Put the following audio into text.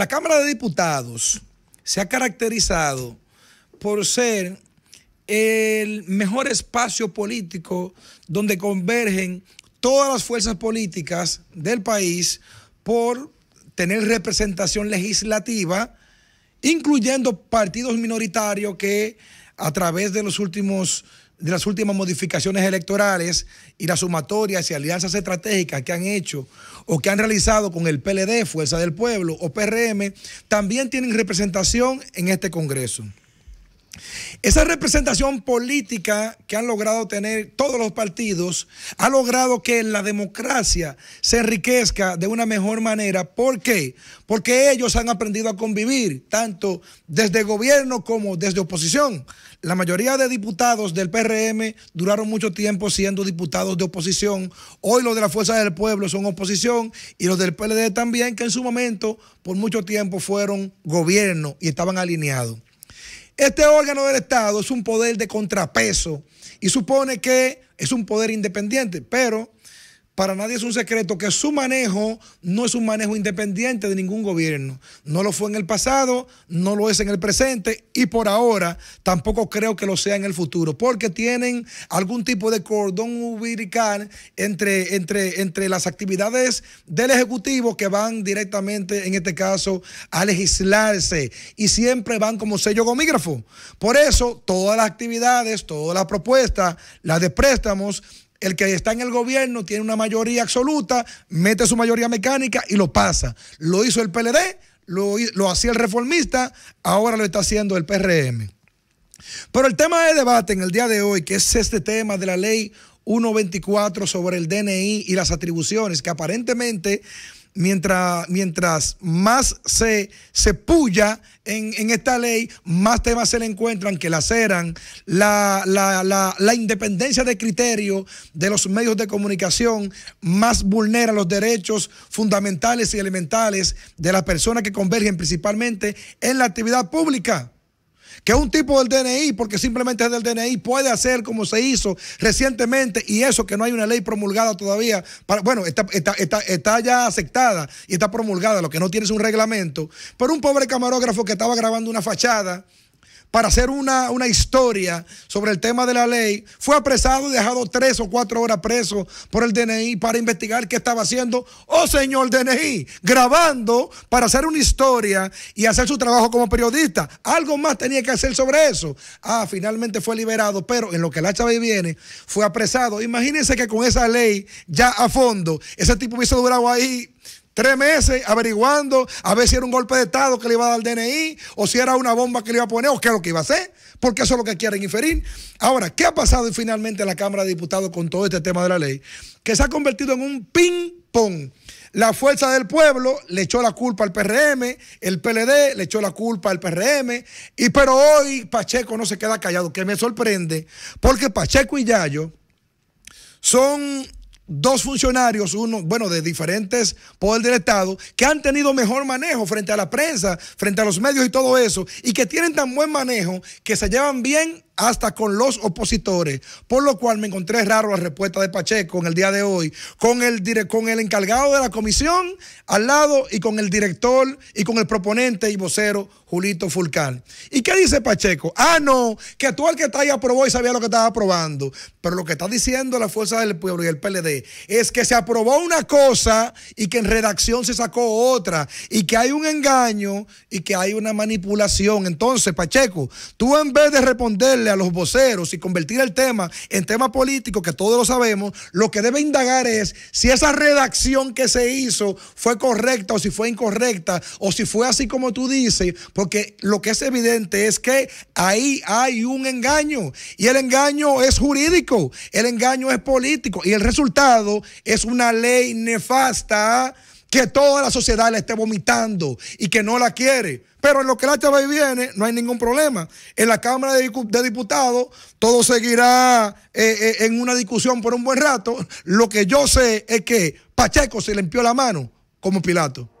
La Cámara de Diputados se ha caracterizado por ser el mejor espacio político donde convergen todas las fuerzas políticas del país por tener representación legislativa, incluyendo partidos minoritarios que a través de los últimos de las últimas modificaciones electorales y las sumatorias y alianzas estratégicas que han hecho o que han realizado con el PLD, Fuerza del Pueblo o PRM, también tienen representación en este Congreso. Esa representación política que han logrado tener todos los partidos ha logrado que la democracia se enriquezca de una mejor manera. ¿Por qué? Porque ellos han aprendido a convivir tanto desde gobierno como desde oposición. La mayoría de diputados del PRM duraron mucho tiempo siendo diputados de oposición. Hoy los de la fuerza del Pueblo son oposición y los del PLD también, que en su momento por mucho tiempo fueron gobierno y estaban alineados. Este órgano del Estado es un poder de contrapeso y supone que es un poder independiente, pero para nadie es un secreto que su manejo no es un manejo independiente de ningún gobierno. No lo fue en el pasado, no lo es en el presente y por ahora tampoco creo que lo sea en el futuro, porque tienen algún tipo de cordón umbilical entre, entre, entre las actividades del Ejecutivo que van directamente, en este caso, a legislarse y siempre van como sello gomígrafo. Por eso, todas las actividades, todas las propuestas, las de préstamos, el que está en el gobierno tiene una mayoría absoluta, mete su mayoría mecánica y lo pasa. Lo hizo el PLD, lo, lo hacía el reformista, ahora lo está haciendo el PRM. Pero el tema de debate en el día de hoy, que es este tema de la ley 124 sobre el DNI y las atribuciones, que aparentemente mientras, mientras más se, se puya en, esta ley, más temas se le encuentran que laceran la, la, la, la independencia de criterio de los medios de comunicación, más vulnera los derechos fundamentales y elementales de las personas que convergen principalmente en la actividad pública que un tipo del DNI, porque simplemente es del DNI, puede hacer como se hizo recientemente, y eso que no hay una ley promulgada todavía, bueno, está, está, ya aceptada y está promulgada, lo que no tiene es un reglamento, pero un pobre camarógrafo que estaba grabando una fachada para hacer una, una historia sobre el tema de la ley, fue apresado y dejado tres o cuatro horas preso por el DNI para investigar qué estaba haciendo. Oh, señor DNI, grabando para hacer una historia y hacer su trabajo como periodista. Algo más tenía que hacer sobre eso. Ah, finalmente fue liberado, pero en lo que la chave viene, fue apresado. Imagínense que con esa ley ya a fondo, ese tipo hubiese durado ahí Tres meses averiguando a ver si era un golpe de Estado que le iba a dar el DNI, o si era una bomba que le iba a poner, o qué es lo que iba a hacer, porque eso es lo que quieren inferir. Ahora, ¿qué ha pasado finalmente en la Cámara de Diputados con todo este tema de la ley? Que se ha convertido en un ping-pong. La fuerza del pueblo le echó la culpa al PRM, el PLD le echó la culpa al PRM, y pero hoy Pacheco no se queda callado, que me sorprende, porque Pacheco y Yayo son dos funcionarios, uno, bueno, de diferentes poderes del Estado, que han tenido mejor manejo frente a la prensa, frente a los medios y todo eso, y que tienen tan buen manejo que se llevan bien hasta con los opositores, por lo cual me encontré raro la respuesta de Pacheco en el día de hoy, con el, con el encargado de la comisión al lado y con el director y con el proponente y vocero Julito Fulcal. ¿Y qué dice Pacheco? Ah, no, que tú al que está ahí aprobó y sabía lo que estaba aprobando, pero lo que está diciendo la Fuerza del Pueblo y el PLD es que se aprobó una cosa y que en redacción se sacó otra y que hay un engaño y que hay una manipulación. Entonces, Pacheco, tú en vez de responderle a los voceros y convertir el tema en tema político, que todos lo sabemos, lo que debe indagar es si esa redacción que se hizo fue correcta o si fue incorrecta o si fue así como tú dices, porque lo que es evidente es que ahí hay un engaño y el engaño es jurídico, el engaño es político y el resultado es una ley nefasta que toda la sociedad la esté vomitando y que no la quiere. Pero en lo que la chava viene, no hay ningún problema. En la Cámara de Diputados, todo seguirá eh, eh, en una discusión por un buen rato. Lo que yo sé es que Pacheco se le limpió la mano como Pilato.